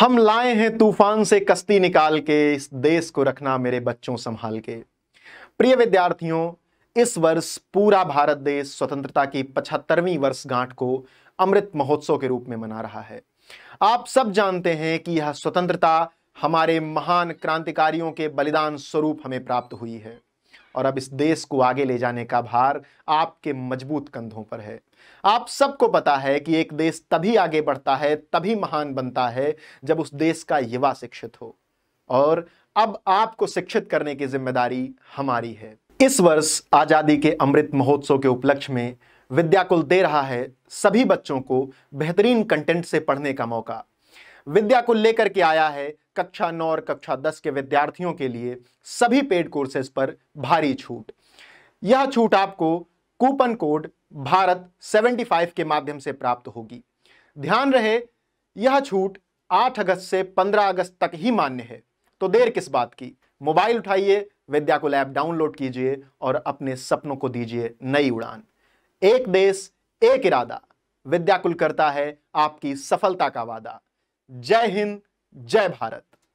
हम लाए हैं तूफान से कश्ती निकाल के इस देश को रखना मेरे बच्चों संभाल के प्रिय विद्यार्थियों इस वर्ष पूरा भारत देश स्वतंत्रता की पचहत्तरवीं वर्षगांठ को अमृत महोत्सव के रूप में मना रहा है आप सब जानते हैं कि यह स्वतंत्रता हमारे महान क्रांतिकारियों के बलिदान स्वरूप हमें प्राप्त हुई है और अब इस देश को आगे ले जाने का भार आपके मजबूत कंधों पर है आप सबको पता है कि एक देश तभी आगे बढ़ता है तभी महान बनता है जब उस देश का युवा शिक्षित हो और अब आपको शिक्षित करने की जिम्मेदारी हमारी है इस वर्ष आज़ादी के अमृत महोत्सव के उपलक्ष्य में विद्याकुल दे रहा है सभी बच्चों को बेहतरीन कंटेंट से पढ़ने का मौका विद्याकुल लेकर के आया है कक्षा नौ और कक्षा दस के विद्यार्थियों के लिए सभी पेड कोर्सेज पर भारी छूट यह छूट आपको कूपन कोड भारत 75 के माध्यम से प्राप्त होगी ध्यान रहे यह छूट 8 अगस्त से 15 अगस्त तक ही मान्य है तो देर किस बात की मोबाइल उठाइए विद्या को लैब डाउनलोड कीजिए और अपने सपनों को दीजिए नई उड़ान एक देश एक इरादा विद्याकुल करता है आपकी सफलता का वादा जय हिंद जय भारत